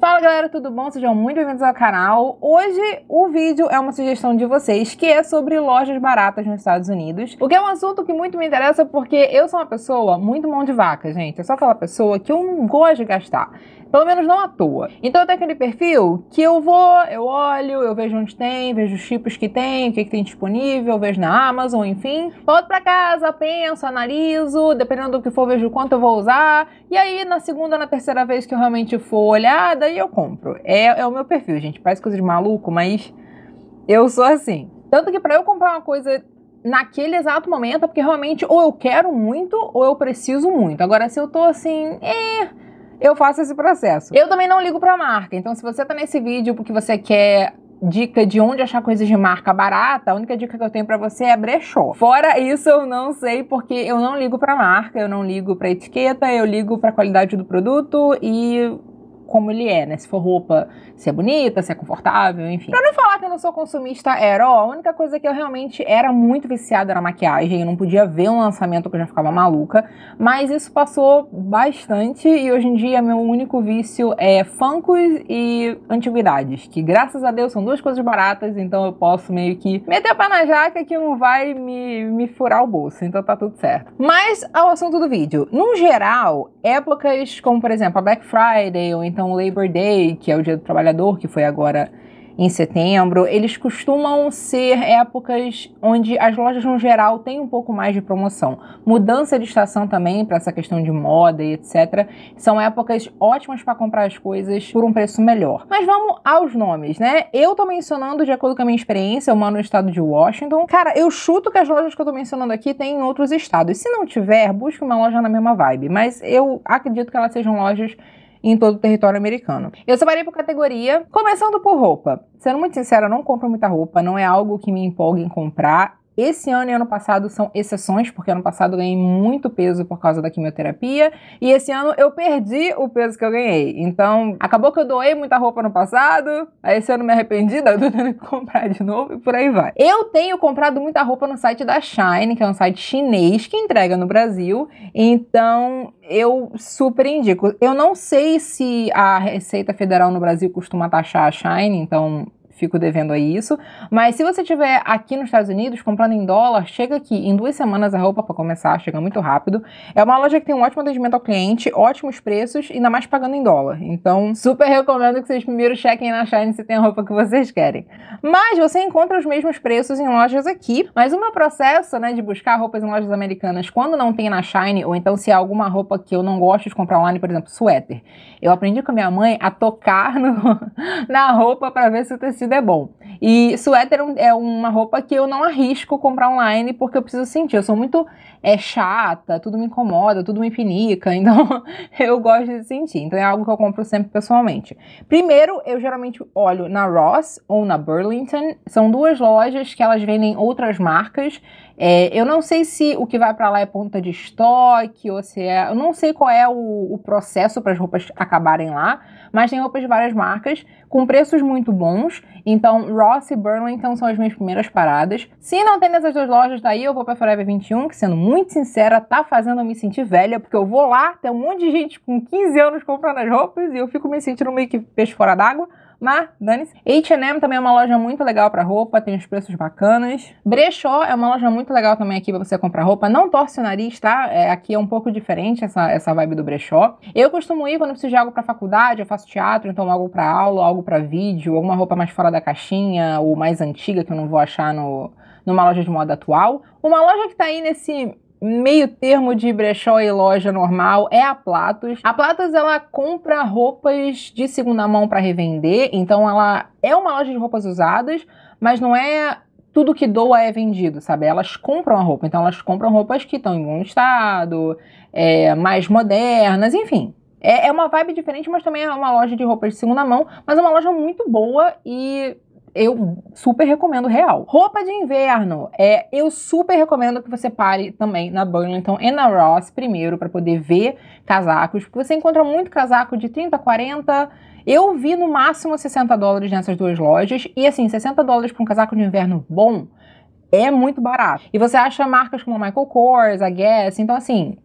Fala galera, tudo bom? Sejam muito bem-vindos ao canal. Hoje o vídeo é uma sugestão de vocês que é sobre lojas baratas nos Estados Unidos, o que é um assunto que muito me interessa porque eu sou uma pessoa muito mão de vaca, gente. Eu sou aquela pessoa que eu não gosto de gastar. Pelo menos não à toa. Então eu tenho aquele perfil que eu vou, eu olho, eu vejo onde tem, vejo os tipos que tem, o que, que tem disponível, vejo na Amazon, enfim. Volto para casa, penso, analiso, dependendo do que for, vejo quanto eu vou usar. E aí, na segunda, na terceira vez que eu realmente for olhar, daí eu compro. É, é o meu perfil, gente. Parece coisa de maluco, mas eu sou assim. Tanto que para eu comprar uma coisa naquele exato momento, é porque realmente ou eu quero muito ou eu preciso muito. Agora, se eu tô assim, é eu faço esse processo. Eu também não ligo para marca. Então, se você tá nesse vídeo porque você quer dica de onde achar coisas de marca barata, a única dica que eu tenho para você é brechó. Fora isso, eu não sei porque eu não ligo para marca, eu não ligo para etiqueta, eu ligo para qualidade do produto e como ele é, né? Se for roupa, se é bonita, se é confortável, enfim. Pra não falar que eu não sou consumista herói, a única coisa que eu realmente era muito viciada era maquiagem. Eu não podia ver um lançamento que eu já ficava maluca. Mas isso passou bastante e hoje em dia meu único vício é funkos e antiguidades. Que graças a Deus são duas coisas baratas, então eu posso meio que meter a pá na jaca que não vai me, me furar o bolso. Então tá tudo certo. Mas ao assunto do vídeo. no geral, épocas como, por exemplo, a Black Friday ou então então o Labor Day, que é o Dia do Trabalhador, que foi agora em setembro, eles costumam ser épocas onde as lojas no geral têm um pouco mais de promoção. Mudança de estação também, para essa questão de moda e etc. São épocas ótimas para comprar as coisas por um preço melhor. Mas vamos aos nomes, né? Eu tô mencionando, de acordo com a minha experiência, eu moro no estado de Washington. Cara, eu chuto que as lojas que eu tô mencionando aqui têm em outros estados. Se não tiver, busque uma loja na mesma vibe. Mas eu acredito que elas sejam lojas em todo o território americano. Eu separei por categoria, começando por roupa. Sendo muito sincera, eu não compro muita roupa, não é algo que me empolgue em comprar. Esse ano e ano passado são exceções, porque ano passado eu ganhei muito peso por causa da quimioterapia, e esse ano eu perdi o peso que eu ganhei. Então, acabou que eu doei muita roupa no passado, aí esse ano me arrependi, daí eu tô tendo que comprar de novo e por aí vai. Eu tenho comprado muita roupa no site da Shine, que é um site chinês que entrega no Brasil, então eu super indico. Eu não sei se a Receita Federal no Brasil costuma taxar a Shine, então fico devendo aí isso. Mas se você estiver aqui nos Estados Unidos comprando em dólar, chega aqui em duas semanas a roupa para começar, chega muito rápido. É uma loja que tem um ótimo atendimento ao cliente, ótimos preços, ainda mais pagando em dólar. Então, super recomendo que vocês primeiro chequem na Shine se tem a roupa que vocês querem. Mas você encontra os mesmos preços em lojas aqui. Mas o meu processo, né, de buscar roupas em lojas americanas quando não tem na Shine, ou então se é alguma roupa que eu não gosto de comprar online, por exemplo, suéter. Eu aprendi com a minha mãe a tocar no, na roupa para ver se o tecido tecido é bom. E suéter é, é uma roupa que eu não arrisco comprar online porque eu preciso sentir. Eu sou muito é, chata, tudo me incomoda, tudo me pinica, então eu gosto de sentir. Então é algo que eu compro sempre pessoalmente. Primeiro, eu geralmente olho na Ross ou na Burlington. São duas lojas que elas vendem outras marcas é, eu não sei se o que vai para lá é ponta de estoque ou se é. Eu não sei qual é o, o processo para as roupas acabarem lá, mas tem roupas de várias marcas com preços muito bons. Então, Ross e Burlington então são as minhas primeiras paradas. Se não tem nessas duas lojas daí, eu vou para Forever 21, que sendo muito sincera, tá fazendo eu me sentir velha, porque eu vou lá, tem um monte de gente com 15 anos comprando as roupas e eu fico me sentindo meio que peixe fora d'água mas dane-se. H&M também é uma loja muito legal para roupa, tem uns preços bacanas. Brechó é uma loja muito legal também aqui para você comprar roupa. Não torce o nariz, tá? É, aqui é um pouco diferente essa, essa vibe do brechó. Eu costumo ir quando preciso de algo para faculdade, eu faço teatro, então algo para aula, algo para vídeo, alguma roupa mais fora da caixinha ou mais antiga que eu não vou achar no, numa loja de moda atual. Uma loja que tá aí nesse meio termo de brechó e loja normal é a Platos. A Platos ela compra roupas de segunda mão para revender, então ela é uma loja de roupas usadas, mas não é tudo que doa é vendido, sabe? Elas compram a roupa, então elas compram roupas que estão em bom estado, é, mais modernas, enfim. É, é uma vibe diferente, mas também é uma loja de roupas de segunda mão, mas é uma loja muito boa e eu super recomendo real. Roupa de inverno, é, eu super recomendo que você pare também na Burlington e na Ross primeiro para poder ver casacos, porque você encontra muito casaco de 30, 40, eu vi no máximo 60 dólares nessas duas lojas e assim, 60 dólares para um casaco de inverno bom é muito barato. E você acha marcas como Michael Kors, a Guess, então assim,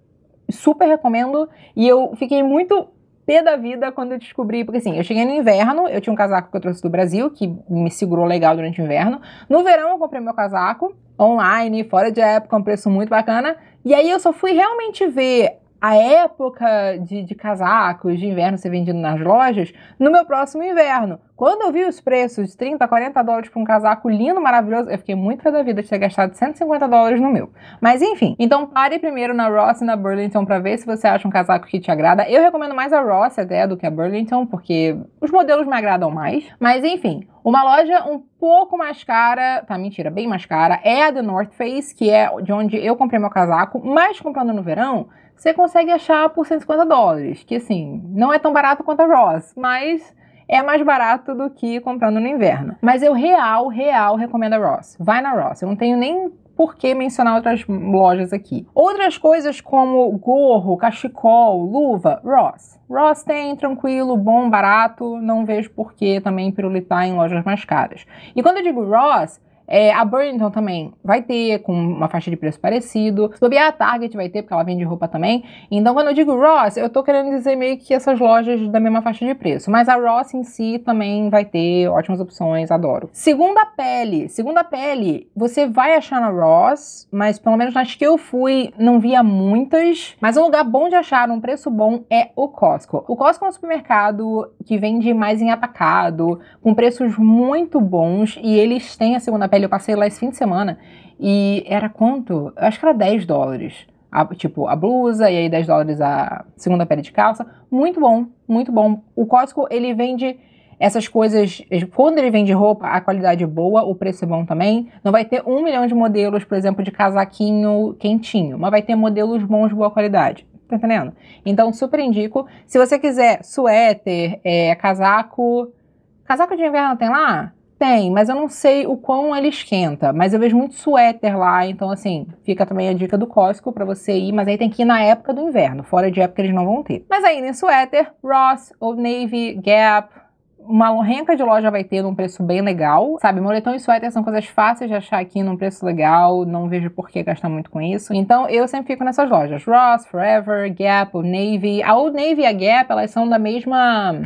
super recomendo e eu fiquei muito pé da vida quando eu descobri, porque assim, eu cheguei no inverno, eu tinha um casaco que eu trouxe do Brasil, que me segurou legal durante o inverno. No verão eu comprei meu casaco online, fora de época, um preço muito bacana. E aí eu só fui realmente ver a época de, de casacos de inverno ser vendido nas lojas no meu próximo inverno. Quando eu vi os preços de 30, 40 dólares para um casaco lindo, maravilhoso, eu fiquei muito da vida de ter gastado 150 dólares no meu. Mas enfim, então pare primeiro na Ross e na Burlington para ver se você acha um casaco que te agrada. Eu recomendo mais a Ross até do que a Burlington, porque os modelos me agradam mais. Mas enfim, uma loja um pouco mais cara, tá mentira, bem mais cara, é a The North Face, que é de onde eu comprei meu casaco, mas comprando no verão, você consegue achar por 150 dólares, que assim, não é tão barato quanto a Ross, mas é mais barato do que comprando no inverno. Mas eu real, real recomendo a Ross. Vai na Ross. Eu não tenho nem por que mencionar outras lojas aqui. Outras coisas como gorro, cachecol, luva, Ross. Ross tem, tranquilo, bom, barato, não vejo por que também pirulitar em lojas mais caras. E quando eu digo Ross, é, a Burlington então, também vai ter, com uma faixa de preço parecido. Se a Target vai ter, porque ela vende roupa também. Então, quando eu digo Ross, eu tô querendo dizer meio que essas lojas da mesma faixa de preço. Mas a Ross em si também vai ter ótimas opções, adoro. Segunda pele. Segunda pele, você vai achar na Ross, mas pelo menos nas que eu fui, não via muitas. Mas um lugar bom de achar, um preço bom, é o Costco. O Costco é um supermercado que vende mais em atacado, com preços muito bons, e eles têm a segunda pele. Eu passei lá esse fim de semana e era quanto? Eu acho que era 10 dólares. A, tipo, a blusa e aí 10 dólares a segunda pele de calça. Muito bom, muito bom. O Costco, ele vende essas coisas, quando ele vende roupa, a qualidade é boa, o preço é bom também. Não vai ter um milhão de modelos, por exemplo, de casaquinho quentinho, mas vai ter modelos bons de boa qualidade. Tá entendendo? Então, super indico. Se você quiser suéter, é, casaco. Casaco de inverno tem lá? Tem, mas eu não sei o quão ele esquenta. Mas eu vejo muito suéter lá, então assim, fica também a dica do Costco para você ir, mas aí tem que ir na época do inverno, fora de época eles não vão ter. Mas ainda em suéter, Ross, Old Navy, Gap, uma renca de loja vai ter num preço bem legal, sabe? Moletom e suéter são coisas fáceis de achar aqui num preço legal, não vejo por que gastar muito com isso. Então eu sempre fico nessas lojas: Ross, Forever, Gap, Old Navy. A Old Navy e a Gap, elas são da mesma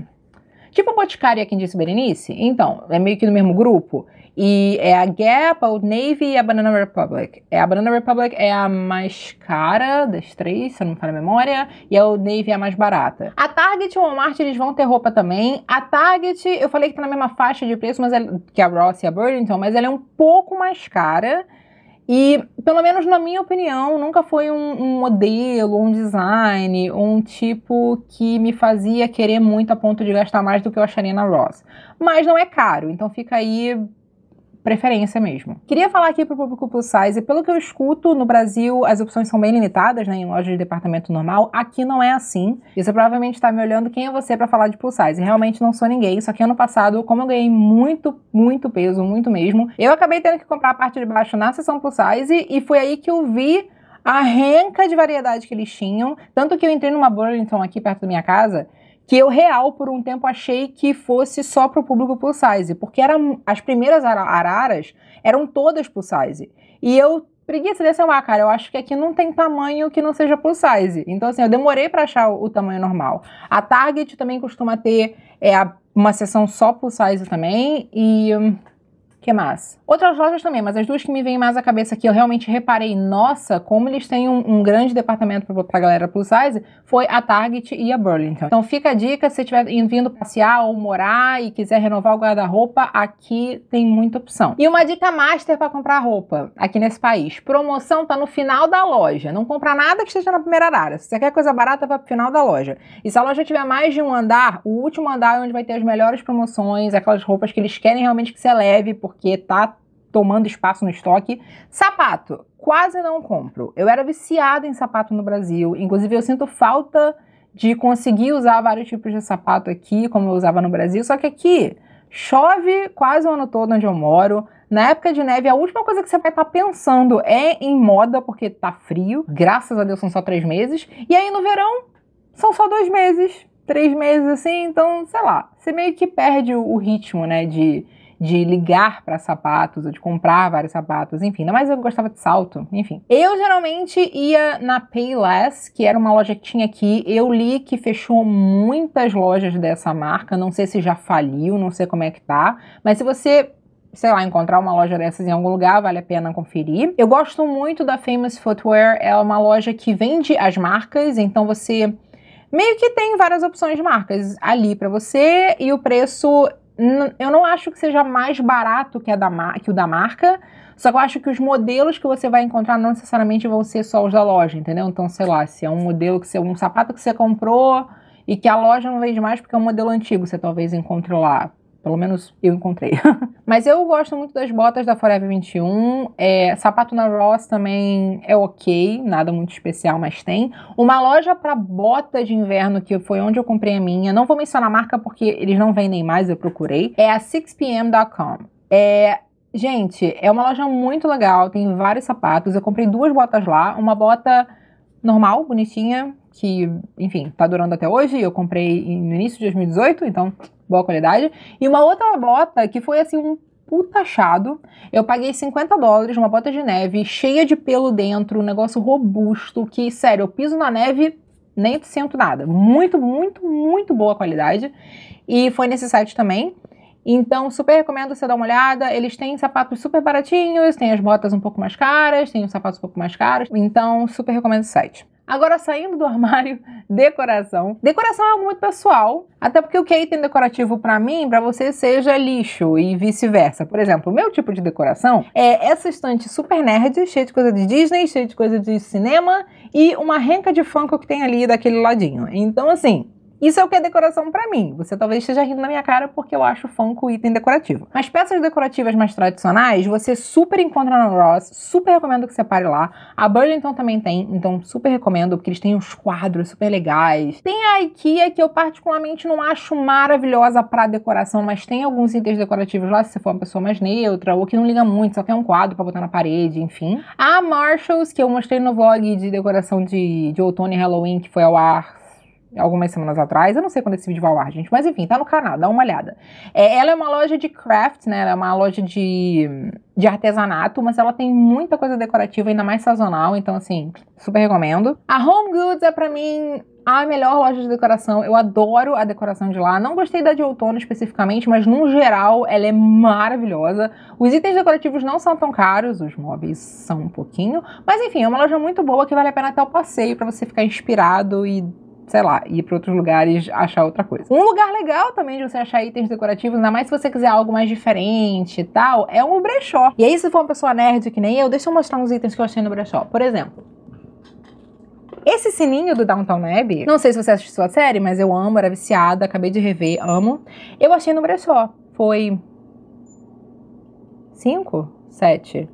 Tipo a Boticaria aqui em disse Berenice? Então, é meio que no mesmo grupo. E é a Gap, a Old Navy e a Banana Republic. É, a Banana Republic é a mais cara das três, se eu não me falo a memória. E a Old Navy é a mais barata. A Target e o Walmart, eles vão ter roupa também. A Target, eu falei que tá na mesma faixa de preço mas é, que a Ross e a Burlington, mas ela é um pouco mais cara. E, pelo menos na minha opinião, nunca foi um, um modelo, um design, um tipo que me fazia querer muito a ponto de gastar mais do que eu acharia na Ross. Mas não é caro, então fica aí preferência mesmo. Queria falar aqui para o público plus size, pelo que eu escuto, no Brasil as opções são bem limitadas, né, em lojas de departamento normal. Aqui não é assim. E você provavelmente está me olhando quem é você para falar de plus size. Realmente não sou ninguém, só que ano passado, como eu ganhei muito, muito peso, muito mesmo, eu acabei tendo que comprar a parte de baixo na seção plus size e foi aí que eu vi a renca de variedade que eles tinham. Tanto que eu entrei numa Burlington aqui perto da minha casa que eu real por um tempo achei que fosse só para o público plus size, porque eram as primeiras araras eram todas plus size. E eu preguiça de uma cara, eu acho que aqui não tem tamanho que não seja plus size. Então assim, eu demorei para achar o, o, tamanho normal. A Target também costuma ter é, uma seção só plus size também e hum, que mais? Outras lojas também, mas as duas que me vêm mais à cabeça que eu realmente reparei, nossa, como eles têm um, um grande departamento para galera plus size, foi a Target e a Burlington. Então fica a dica, se estiver vindo passear ou morar e quiser renovar o guarda-roupa, aqui tem muita opção. E uma dica master para comprar roupa aqui nesse país. Promoção tá no final da loja. Não compra nada que esteja na primeira área. Se você quer coisa barata, vai pro final da loja. E se a loja tiver mais de um andar, o último andar é onde vai ter as melhores promoções, aquelas roupas que eles querem realmente que você leve, porque porque tá tomando espaço no estoque. Sapato, quase não compro. Eu era viciada em sapato no Brasil, inclusive eu sinto falta de conseguir usar vários tipos de sapato aqui, como eu usava no Brasil, só que aqui chove quase o ano todo onde eu moro. Na época de neve, a última coisa que você vai estar tá pensando é em moda, porque tá frio. Graças a Deus são só três meses. E aí no verão, são só dois meses, três meses assim. Então, sei lá, você meio que perde o ritmo, né? De, de ligar para sapatos ou de comprar vários sapatos, enfim. Não mais eu gostava de salto, enfim. Eu geralmente ia na Payless, que era uma loja que tinha aqui. Eu li que fechou muitas lojas dessa marca, não sei se já faliu, não sei como é que tá, mas se você sei lá, encontrar uma loja dessas em algum lugar, vale a pena conferir. Eu gosto muito da Famous Footwear, é uma loja que vende as marcas, então você meio que tem várias opções de marcas ali para você e o preço eu não acho que seja mais barato que, da, que o da marca, só que eu acho que os modelos que você vai encontrar não necessariamente vão ser só os da loja, entendeu? Então, sei lá, se é um modelo que você, um sapato que você comprou e que a loja não vende mais porque é um modelo antigo, você talvez encontre lá. Pelo menos eu encontrei. Mas eu gosto muito das botas da Forever 21. É, sapato na Ross também é ok, nada muito especial, mas tem. Uma loja para bota de inverno, que foi onde eu comprei a minha, não vou mencionar a marca porque eles não vendem mais, eu procurei, é a 6pm.com. É, gente, é uma loja muito legal, tem vários sapatos. Eu comprei duas botas lá, uma bota normal, bonitinha, que, enfim, tá durando até hoje. Eu comprei no início de 2018, então boa qualidade. E uma outra bota que foi assim um puta achado. Eu paguei 50 dólares uma bota de neve cheia de pelo dentro, um negócio robusto que, sério, eu piso na neve nem sinto nada. Muito, muito, muito boa qualidade. E foi nesse site também. Então, super recomendo você dar uma olhada. Eles têm sapatos super baratinhos, têm as botas um pouco mais caras, têm os sapatos um pouco mais caros. Então, super recomendo o site. Agora, saindo do armário, decoração. Decoração é algo muito pessoal, até porque o que é item decorativo para mim, para você, seja lixo e vice-versa. Por exemplo, o meu tipo de decoração é essa estante super nerd, cheia de coisa de Disney, cheia de coisa de cinema e uma renca de funk que tem ali daquele ladinho. Então, assim, isso é o que é decoração para mim. Você talvez esteja rindo na minha cara porque eu acho Funko item decorativo. As peças decorativas mais tradicionais você super encontra na Ross, super recomendo que você pare lá. A Burlington também tem, então super recomendo porque eles têm uns quadros super legais. Tem a IKEA que eu particularmente não acho maravilhosa para decoração, mas tem alguns itens decorativos lá se você for uma pessoa mais neutra ou que não liga muito, só quer um quadro para botar na parede, enfim. A Marshalls que eu mostrei no vlog de decoração de, de outono e Halloween que foi ao ar algumas semanas atrás. Eu não sei quando esse vídeo vai ao ar, gente, mas enfim, tá no canal, dá uma olhada. É, ela é uma loja de craft, né? Ela é uma loja de, de artesanato, mas ela tem muita coisa decorativa, ainda mais sazonal, então assim, super recomendo. A Home Goods é para mim a melhor loja de decoração. Eu adoro a decoração de lá. Não gostei da de outono especificamente, mas no geral ela é maravilhosa. Os itens decorativos não são tão caros, os móveis são um pouquinho, mas enfim, é uma loja muito boa que vale a pena até o passeio para você ficar inspirado e sei lá, ir para outros lugares achar outra coisa. Um lugar legal também de você achar itens decorativos, ainda mais se você quiser algo mais diferente e tal, é um brechó. E aí, se for uma pessoa nerd que nem eu, deixa eu mostrar uns itens que eu achei no brechó. Por exemplo, esse sininho do Downtown Abbey, não sei se você assistiu a série, mas eu amo, era viciada, acabei de rever, amo. Eu achei no brechó. Foi. 5? 7?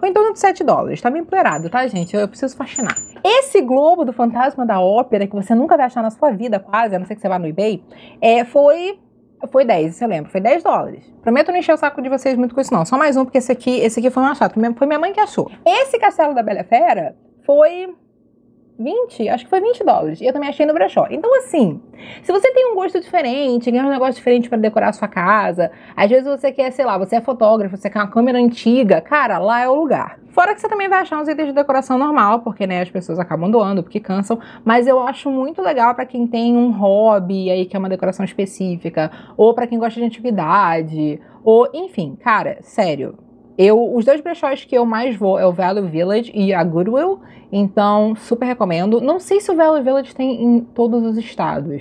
Foi em torno de 7 dólares. Tá meio empoeirado, tá, gente? Eu, eu preciso faxinar. Esse globo do Fantasma da Ópera, que você nunca vai achar na sua vida quase, a não ser que você vá no eBay, é, foi foi 10, se eu lembro. Foi 10 dólares. Prometo não encher o saco de vocês muito com isso, não. Só mais um, porque esse aqui, esse aqui foi um achado. Foi minha mãe que achou. Esse castelo da Bela Fera foi 20, acho que foi 20 dólares. E eu também achei no brechó. Então, assim, se você tem um gosto diferente, quer um negócio diferente para decorar a sua casa, às vezes você quer, sei lá, você é fotógrafo, você quer uma câmera antiga, cara, lá é o lugar. Fora que você também vai achar uns itens de decoração normal, porque né, as pessoas acabam doando, porque cansam, mas eu acho muito legal para quem tem um hobby aí que é uma decoração específica, ou para quem gosta de antiguidade, ou enfim, cara, sério, eu, os dois brechóis que eu mais vou é o Value Village e a Goodwill, então super recomendo. Não sei se o Value Village tem em todos os estados.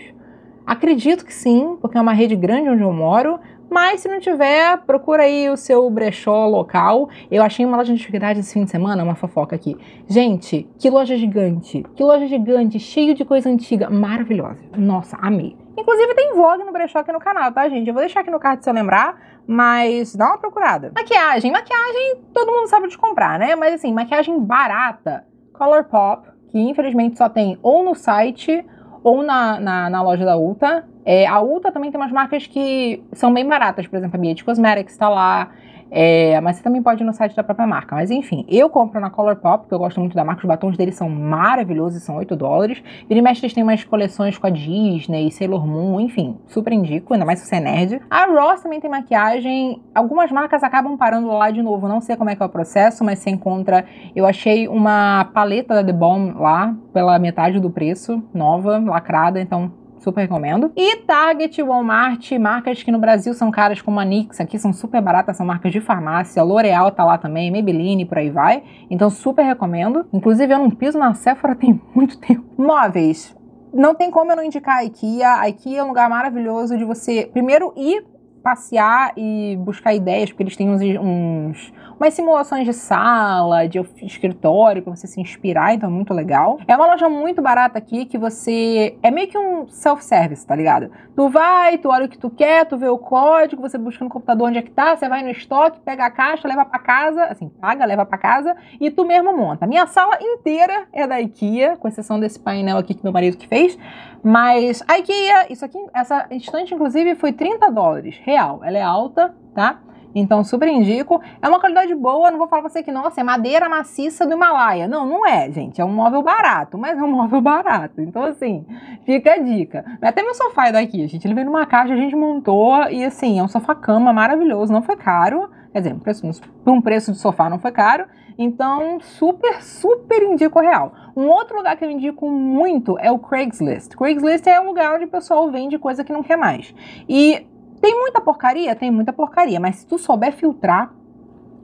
Acredito que sim, porque é uma rede grande onde eu moro, mas se não tiver, procura aí o seu brechó local. Eu achei uma loja de antiguidade esse fim de semana, uma fofoca aqui. Gente, que loja gigante! Que loja gigante, cheio de coisa antiga, maravilhosa. Nossa, amei. Inclusive tem vlog no brechó aqui no canal, tá, gente? Eu vou deixar aqui no card se eu lembrar, mas dá uma procurada. Maquiagem. Maquiagem todo mundo sabe de comprar, né? Mas assim, maquiagem barata. Colourpop, que infelizmente só tem ou no site ou na, na, na loja da Ulta. É, a Ulta também tem umas marcas que são bem baratas, por exemplo, a Mia Cosmetics tá lá. É, mas você também pode ir no site da própria marca. Mas enfim, eu compro na Colourpop porque eu gosto muito da marca. Os batons deles são maravilhosos e são 8 dólares. e mexe, eles têm umas coleções com a Disney, Sailor Moon, enfim, super indico, ainda mais se você é nerd. A Ross também tem maquiagem. Algumas marcas acabam parando lá de novo. Não sei como é que é o processo, mas você encontra. Eu achei uma paleta da The Bomb lá, pela metade do preço, nova, lacrada, então super recomendo. E Target, Walmart, marcas que no Brasil são caras como a NYX, aqui são super baratas, são marcas de farmácia, L'Oreal tá lá também, Maybelline, por aí vai. Então super recomendo. Inclusive eu não piso na Sephora tem muito tempo. Móveis. Não tem como eu não indicar a IKEA. A IKEA é um lugar maravilhoso de você primeiro ir passear e buscar ideias, porque eles têm uns, uns mas simulações de sala, de escritório, para você se inspirar, então é muito legal. É uma loja muito barata aqui que você. É meio que um self-service, tá ligado? Tu vai, tu olha o que tu quer, tu vê o código, você busca no computador onde é que tá, você vai no estoque, pega a caixa, leva para casa, assim, paga, leva para casa e tu mesmo monta. Minha sala inteira é da IKEA, com exceção desse painel aqui que meu marido que fez, mas a IKEA, isso aqui, essa estante inclusive foi 30 dólares, real. Ela é alta, tá? Então, super indico. É uma qualidade boa, não vou falar pra você que, nossa, é madeira maciça do Himalaia. Não, não é, gente. É um móvel barato, mas é um móvel barato. Então, assim, fica a dica. Até meu sofá é daqui, gente. Ele veio numa caixa, a gente montou e, assim, é um sofá-cama maravilhoso, não foi caro. Quer dizer, para um preço de sofá não foi caro. Então, super, super indico o real. Um outro lugar que eu indico muito é o Craigslist. Craigslist é um lugar onde o pessoal vende coisa que não quer mais. E tem muita porcaria? Tem muita porcaria, mas se tu souber filtrar,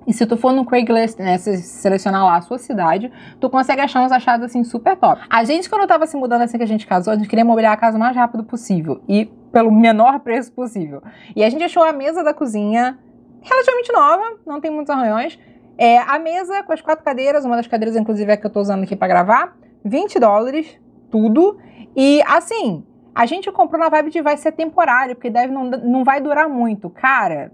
e se tu for no Craigslist, né, se selecionar lá a sua cidade, tu consegue achar uns achados assim super top. A gente, quando tava se mudando assim que a gente casou, a gente queria mobiliar a casa o mais rápido possível e pelo menor preço possível. E a gente achou a mesa da cozinha relativamente nova, não tem muitos arranhões. É, a mesa com as quatro cadeiras, uma das cadeiras inclusive é que eu tô usando aqui para gravar, 20 dólares, tudo. E assim, a gente comprou na vibe de vai ser temporário, porque deve não, não vai durar muito. Cara,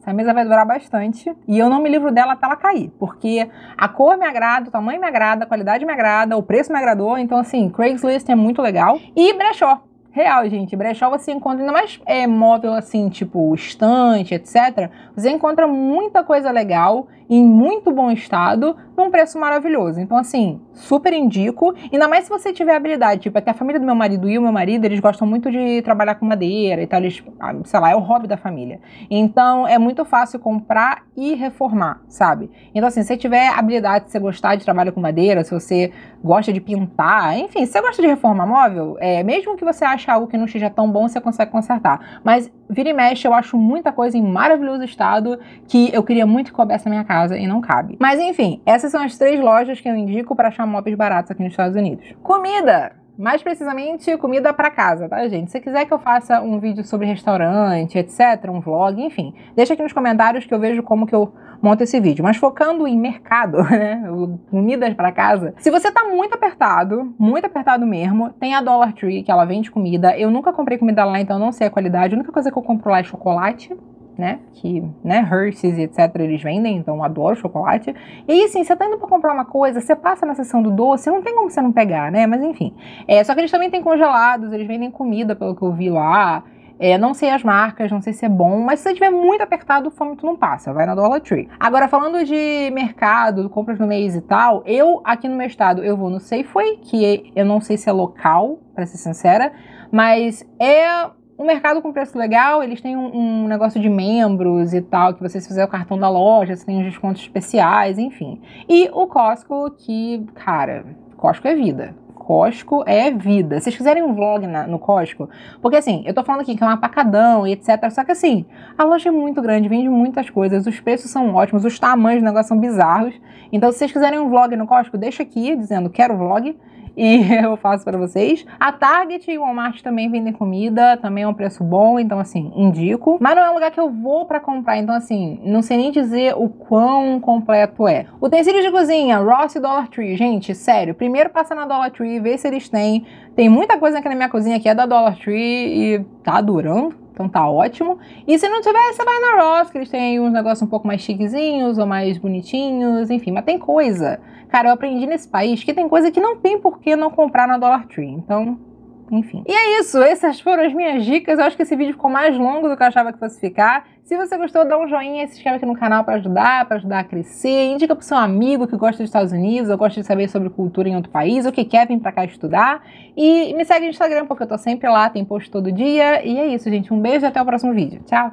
essa mesa vai durar bastante e eu não me livro dela até ela cair, porque a cor me agrada, o tamanho me agrada, a qualidade me agrada, o preço me agradou, então assim, Craigslist é muito legal. E brechó, real, gente, brechó você encontra ainda mais é, móvel assim, tipo estante, etc. Você encontra muita coisa legal em muito bom estado, num preço maravilhoso. Então, assim, super indico. Ainda mais se você tiver habilidade. Tipo, até a família do meu marido e o meu marido, eles gostam muito de trabalhar com madeira e tal. Eles, ah, sei lá, é o hobby da família. Então, é muito fácil comprar e reformar, sabe? Então, assim, se você tiver habilidade, se você gostar de trabalhar com madeira, se você gosta de pintar, enfim, se você gosta de reformar móvel, é, mesmo que você ache algo que não esteja tão bom, você consegue consertar. Mas vira e mexe, eu acho muita coisa em maravilhoso estado que eu queria muito que coubesse na minha casa e não cabe. Mas enfim, essas são as três lojas que eu indico para achar móveis baratos aqui nos Estados Unidos. Comida! mais precisamente comida para casa, tá, gente? Se quiser que eu faça um vídeo sobre restaurante, etc, um vlog, enfim, deixa aqui nos comentários que eu vejo como que eu monto esse vídeo. Mas focando em mercado, né, comidas para casa. Se você tá muito apertado, muito apertado mesmo, tem a Dollar Tree que ela vende comida. Eu nunca comprei comida lá, então não sei a qualidade. A única coisa que eu compro lá é chocolate né? Que, né, Hershey's e etc. eles vendem, então eu adoro chocolate. E aí, assim, você tá indo pra comprar uma coisa, você passa na seção do doce, não tem como você não pegar, né? Mas enfim. É, só que eles também têm congelados, eles vendem comida, pelo que eu vi lá. É, não sei as marcas, não sei se é bom, mas se você estiver muito apertado, o fome tu não passa, vai na Dollar Tree. Agora, falando de mercado, compras no mês e tal, eu aqui no meu estado, eu vou no Safeway, que é, eu não sei se é local, para ser sincera, mas é um mercado com preço legal, eles têm um, um, negócio de membros e tal, que você se fizer o cartão da loja, você tem os descontos especiais, enfim. E o Costco, que, cara, Costco é vida. Costco é vida. Se vocês quiserem um vlog na, no Costco, porque assim, eu tô falando aqui que é um apacadão e etc. Só que assim, a loja é muito grande, vende muitas coisas, os preços são ótimos, os tamanhos do negócio são bizarros. Então, se vocês quiserem um vlog no Costco, deixa aqui dizendo quero vlog e eu faço para vocês. A Target e o Walmart também vendem comida, também é um preço bom, então assim, indico. Mas não é um lugar que eu vou para comprar, então assim, não sei nem dizer o quão completo é. Utensílios de cozinha, Ross e Dollar Tree. Gente, sério, primeiro passa na Dollar Tree, vê se eles têm. Tem muita coisa aqui na minha cozinha que é da Dollar Tree e tá durando então tá ótimo. E se não tiver, você vai na Ross, que eles têm uns negócios um pouco mais chiquezinhos ou mais bonitinhos, enfim, mas tem coisa. Cara, eu aprendi nesse país que tem coisa que não tem por que não comprar na Dollar Tree. Então, enfim. E é isso, essas foram as minhas dicas. Eu acho que esse vídeo ficou mais longo do que eu achava que fosse ficar. Se você gostou, dá um joinha, se inscreve aqui no canal para ajudar, para ajudar a crescer. Indica para o seu amigo que gosta dos Estados Unidos ou gosta de saber sobre cultura em outro país ou que quer vir para cá estudar. E me segue no Instagram porque eu tô sempre lá, tem post todo dia. E é isso, gente. Um beijo e até o próximo vídeo. Tchau!